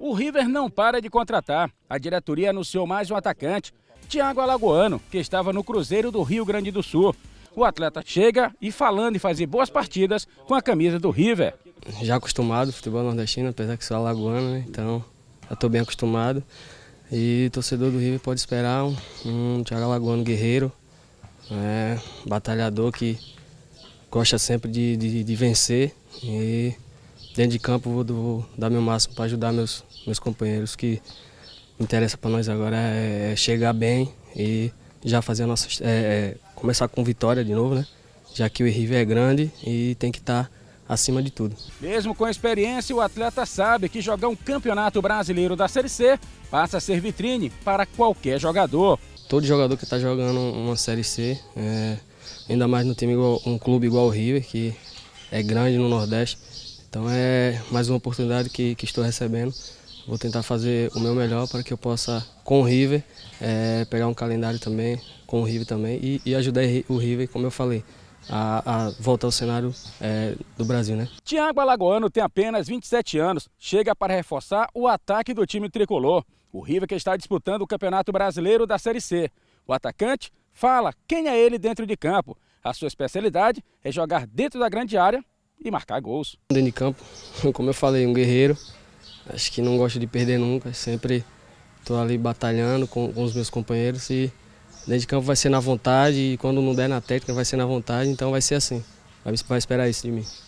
O River não para de contratar. A diretoria anunciou mais um atacante, Thiago Alagoano, que estava no Cruzeiro do Rio Grande do Sul. O atleta chega e falando em fazer boas partidas com a camisa do River. Já acostumado ao futebol nordestino, apesar que sou alagoano, né? então já estou bem acostumado. E torcedor do River pode esperar um, um Thiago Alagoano guerreiro, né? batalhador que gosta sempre de, de, de vencer e dentro de campo vou, vou dar meu máximo para ajudar meus, meus companheiros. Que interessa para nós agora é, é chegar bem e já fazer a nossa. É, é, começar com vitória de novo, né? Já que o River é grande e tem que estar. Tá acima de tudo. Mesmo com a experiência, o atleta sabe que jogar um campeonato brasileiro da Série C passa a ser vitrine para qualquer jogador. Todo jogador que está jogando uma Série C, é, ainda mais no time igual, um clube igual o River, que é grande no Nordeste, então é mais uma oportunidade que, que estou recebendo. Vou tentar fazer o meu melhor para que eu possa, com o River, é, pegar um calendário também, com o River também, e, e ajudar o River, como eu falei, a, a, voltar ao cenário é, do Brasil, né? Tiago Alagoano tem apenas 27 anos, chega para reforçar o ataque do time tricolor. O River que está disputando o Campeonato Brasileiro da Série C. O atacante fala quem é ele dentro de campo. A sua especialidade é jogar dentro da grande área e marcar gols. Dentro de campo, como eu falei, um guerreiro. Acho que não gosto de perder nunca, sempre estou ali batalhando com, com, os meus companheiros e dentro de campo vai ser na vontade e quando não der na técnica vai ser na vontade, então vai ser assim. Vai, vai esperar isso de mim.